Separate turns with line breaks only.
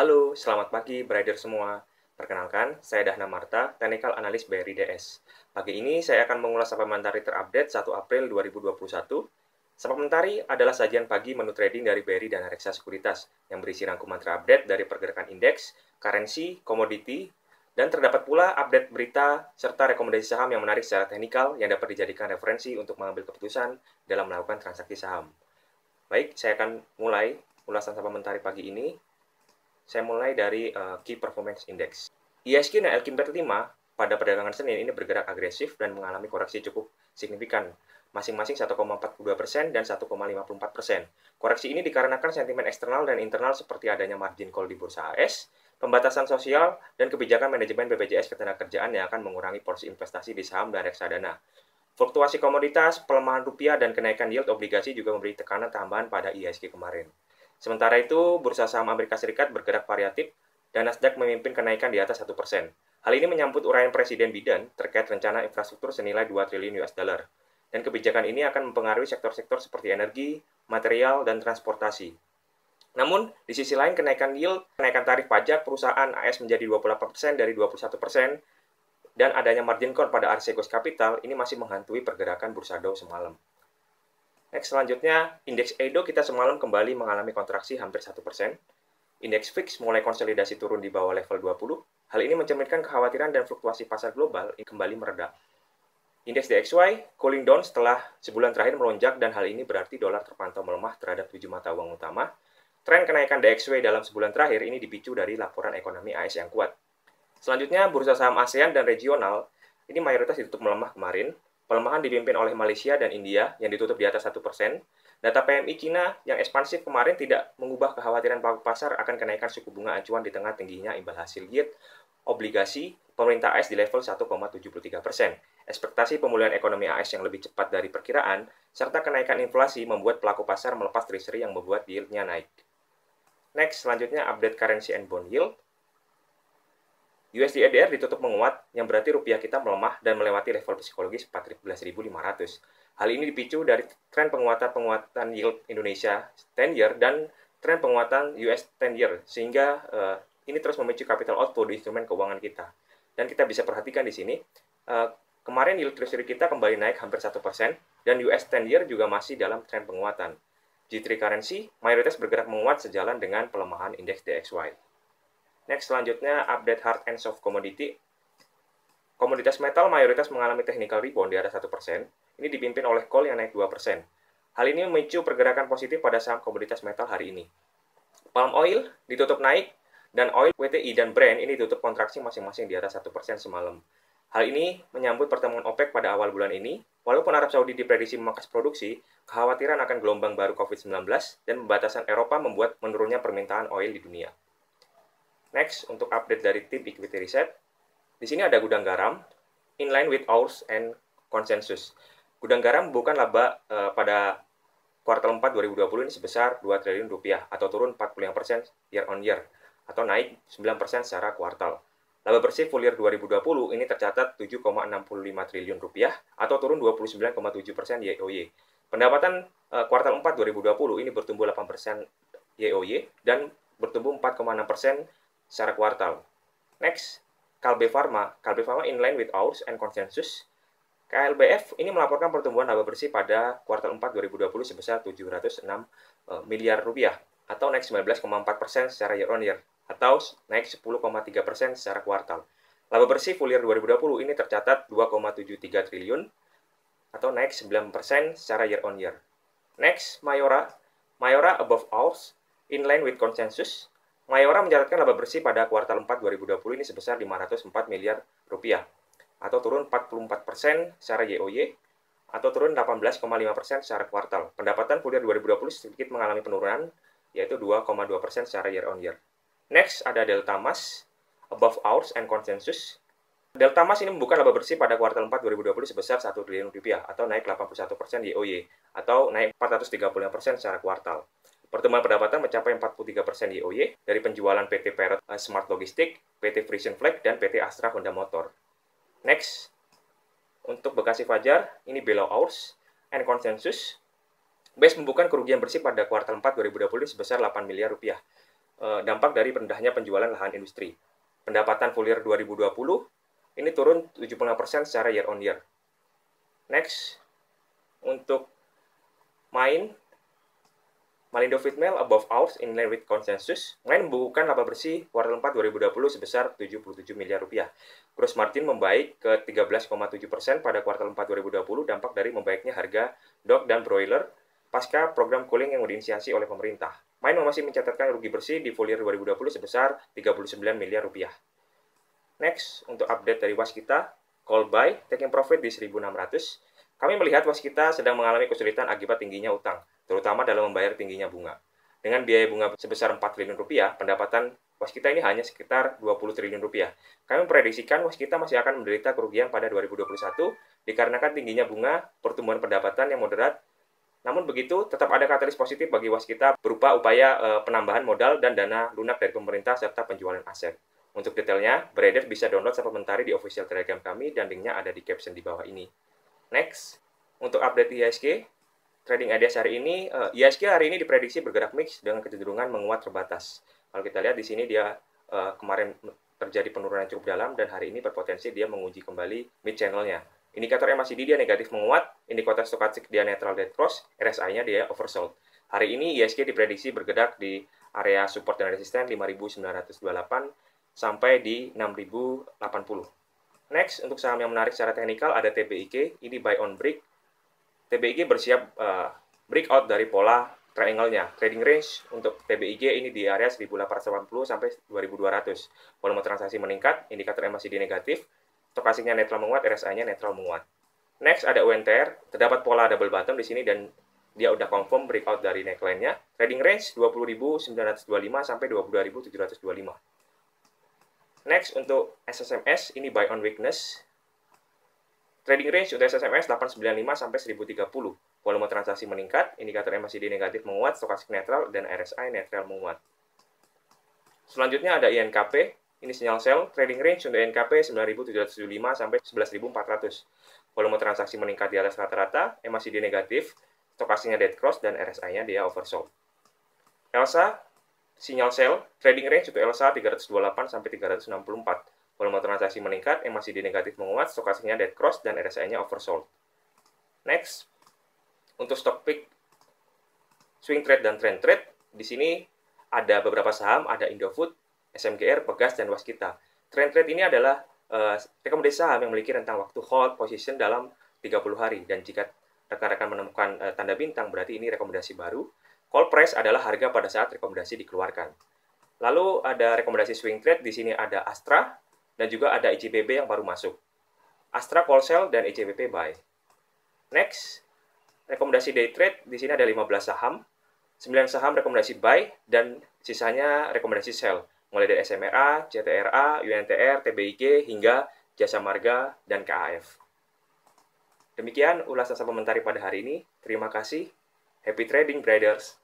Halo, selamat pagi brider semua. Perkenalkan, saya Dahna Marta, Technical Analyst BRI DS. Pagi ini saya akan mengulas Sapa Mentari terupdate 1 April 2021. Sapa Mentari adalah sajian pagi menu trading dari BRI dan Reksa Sekuritas yang berisi rangkuman terupdate dari pergerakan indeks, currency, komoditi, dan terdapat pula update berita serta rekomendasi saham yang menarik secara teknikal yang dapat dijadikan referensi untuk mengambil keputusan dalam melakukan transaksi saham. Baik, saya akan mulai ulasan Sapa Mentari pagi ini saya mulai dari uh, Key Performance Index. ISG dan LKIMPET 5 pada perdagangan Senin ini bergerak agresif dan mengalami koreksi cukup signifikan, masing-masing 1,42% dan 1,54%. Koreksi ini dikarenakan sentimen eksternal dan internal seperti adanya margin call di Bursa AS, pembatasan sosial, dan kebijakan manajemen BPJS Ketenagakerjaan yang akan mengurangi porsi investasi di saham dan reksadana. Fluktuasi komoditas, pelemahan rupiah, dan kenaikan yield obligasi juga memberi tekanan tambahan pada ISK kemarin. Sementara itu, bursa saham Amerika Serikat bergerak variatif dan Nasdaq memimpin kenaikan di atas satu persen. Hal ini menyambut uraian Presiden Biden terkait rencana infrastruktur senilai 2 triliun US dollar. Dan kebijakan ini akan mempengaruhi sektor-sektor seperti energi, material, dan transportasi. Namun, di sisi lain kenaikan yield, kenaikan tarif pajak perusahaan AS menjadi 28% dari 21%, dan adanya margin call pada Archegos Capital ini masih menghantui pergerakan bursa Dow semalam. Next, selanjutnya, indeks EDO kita semalam kembali mengalami kontraksi hampir 1%. Indeks fix mulai konsolidasi turun di bawah level 20. Hal ini mencerminkan kekhawatiran dan fluktuasi pasar global yang kembali mereda. Indeks DXY cooling down setelah sebulan terakhir melonjak dan hal ini berarti dolar terpantau melemah terhadap tujuh mata uang utama. Tren kenaikan DXY dalam sebulan terakhir ini dipicu dari laporan ekonomi AS yang kuat. Selanjutnya, bursa saham ASEAN dan regional ini mayoritas ditutup melemah kemarin, Pelemahan dipimpin oleh Malaysia dan India yang ditutup di atas 1%. Data PMI Cina yang ekspansif kemarin tidak mengubah kekhawatiran pelaku pasar akan kenaikan suku bunga acuan di tengah tingginya imbal hasil yield obligasi pemerintah AS di level 1,73 persen. Ekspektasi pemulihan ekonomi AS yang lebih cepat dari perkiraan, serta kenaikan inflasi membuat pelaku pasar melepas treasury yang membuat yieldnya naik. Next, selanjutnya update currency and bond yield. USD/ADR ditutup menguat, yang berarti rupiah kita melemah dan melewati level psikologis 14.500. Hal ini dipicu dari tren penguatan-penguatan yield Indonesia 10 year dan tren penguatan US 10 year, sehingga uh, ini terus memicu capital outflow di instrumen keuangan kita. Dan kita bisa perhatikan di sini, uh, kemarin yield treasury kita kembali naik hampir 1%, dan US 10 year juga masih dalam tren penguatan. G3 currency mayoritas bergerak menguat sejalan dengan pelemahan indeks DXY. Next, selanjutnya update hard and soft commodity. Komoditas metal mayoritas mengalami technical rebound di atas 1%. Ini dipimpin oleh coal yang naik 2%. Hal ini memicu pergerakan positif pada saham komoditas metal hari ini. Palm oil ditutup naik, dan oil WTI dan Brent ini tutup kontraksi masing-masing di atas 1% semalam. Hal ini menyambut pertemuan OPEC pada awal bulan ini. Walaupun Arab Saudi diprediksi memangkas produksi, kekhawatiran akan gelombang baru COVID-19 dan pembatasan Eropa membuat menurunnya permintaan oil di dunia. Next, untuk update dari tim Equity Reset, di sini ada gudang garam, in line with ours and consensus. Gudang garam bukan laba uh, pada kuartal 4 2020 ini sebesar 2 triliun rupiah atau turun persen year on year atau naik 9% secara kuartal. Laba bersih full year 2020 ini tercatat 7,65 triliun rupiah atau turun 29,7% YOY. Pendapatan uh, kuartal 4 2020 ini bertumbuh 8% YOY dan bertumbuh 4,6% secara kuartal. Next, Kalbe Pharma. Kalbe Pharma inline with ours and consensus. KLBF ini melaporkan pertumbuhan laba bersih pada kuartal 4 2020 sebesar 706 eh, miliar rupiah atau naik 19,4 persen secara year on year atau naik 10,3 persen secara kuartal. Laba bersih full year 2020 ini tercatat 2,73 triliun atau naik 9 persen secara year on year. Next, Mayora. Mayora above ours, in line with consensus, Mayora mencatatkan laba bersih pada kuartal 4 2020 ini sebesar 504 miliar rupiah atau turun 44 persen secara YOY atau turun 18,5 persen secara kuartal. Pendapatan full year 2020 sedikit mengalami penurunan yaitu 2,2 persen secara year on year. Next ada Delta Mas, above hours and consensus. Delta Mas ini membuka laba bersih pada kuartal 4 2020 sebesar 1 triliun rupiah atau naik 81 persen YOY atau naik 435 persen secara kuartal. Pertumbuhan pendapatan mencapai 43% YOY dari penjualan PT Parrot eh, Smart Logistik, PT Frisian Flag, dan PT Astra Honda Motor. Next, untuk Bekasi Fajar, ini below hours and consensus. base membuka kerugian bersih pada kuartal 4 2020 sebesar 8 miliar rupiah. Eh, dampak dari rendahnya penjualan lahan industri. Pendapatan full year 2020 ini turun 75% secara year on year. Next, untuk main Malindo Fitmail Above Ours in Line with Consensus Main membukukan laba bersih kuartal 4 2020 sebesar 77 miliar rupiah. Gross margin membaik ke 13,7 persen pada kuartal 4 2020 dampak dari membaiknya harga dog dan broiler pasca program cooling yang diinisiasi oleh pemerintah. Main masih mencatatkan rugi bersih di full year 2020 sebesar 39 miliar rupiah. Next, untuk update dari was kita, call buy, taking profit di 1600, kami melihat waskita sedang mengalami kesulitan akibat tingginya utang, terutama dalam membayar tingginya bunga. Dengan biaya bunga sebesar 4 triliun rupiah, pendapatan waskita ini hanya sekitar 20 triliun rupiah. Kami memprediksikan waskita masih akan menderita kerugian pada 2021 dikarenakan tingginya bunga, pertumbuhan pendapatan yang moderat, namun begitu, tetap ada katalis positif bagi waskita berupa upaya e, penambahan modal dan dana lunak dari pemerintah serta penjualan aset. Untuk detailnya, Brader bisa download sementara di official Telegram kami dan linknya ada di caption di bawah ini. Next, untuk update IHSG, trading ideas hari ini, uh, eh, IHSG hari ini diprediksi bergerak mix dengan kecenderungan menguat terbatas. Kalau kita lihat di sini dia uh, kemarin terjadi penurunan cukup dalam dan hari ini berpotensi dia menguji kembali mid channelnya. Indikator MACD dia negatif menguat, indikator stokastik dia netral dead cross, RSI-nya dia oversold. Hari ini ISG diprediksi bergedak di area support dan resisten 5928 sampai di 6080. Next, untuk saham yang menarik secara teknikal ada TBIK, ini buy on break. TBIG bersiap uh, eh, breakout dari pola triangle-nya. Trading range untuk TBIG ini di area 1880 sampai 2200. Volume transaksi meningkat, indikator MACD negatif, stokasinya netral menguat, RSI-nya netral menguat. Next ada UNTR, terdapat pola double bottom di sini dan dia udah confirm breakout dari neckline-nya. Trading range 20.925 sampai 22.725. Next untuk SSMS ini buy on weakness. Trading range untuk SSMS 895 sampai 1030. Volume transaksi meningkat, indikator MACD negatif menguat, stokastik netral dan RSI netral menguat. Selanjutnya ada INKP, ini sinyal sell, trading range untuk INKP 9.775 sampai 11.400. Volume transaksi meningkat di atas rata-rata, eh, MACD negatif, stokastiknya dead cross, dan RSI-nya dia oversold. ELSA, Sinyal sell, trading range untuk LSA 328 sampai 364. Volume transaksi meningkat, MACD negatif menguat, Stokasinya dead cross, dan RSI-nya oversold. Next, untuk stock pick, swing trade dan trend trade, di sini ada beberapa saham, ada Indofood, SMGR, Pegas, dan Waskita. Trend trade ini adalah uh, rekomendasi saham yang memiliki rentang waktu hold position dalam 30 hari. Dan jika rekan-rekan menemukan uh, tanda bintang, berarti ini rekomendasi baru. Call price adalah harga pada saat rekomendasi dikeluarkan. Lalu ada rekomendasi swing trade, di sini ada Astra, dan juga ada ICBB e yang baru masuk. Astra call sell dan ICBB e buy. Next, rekomendasi day trade, di sini ada 15 saham, 9 saham rekomendasi buy, dan sisanya rekomendasi sell, mulai dari SMRA, CTRA, UNTR, TBIG, hingga Jasa Marga, dan KAF. Demikian ulasan pementari pada hari ini. Terima kasih. Happy trading, traders!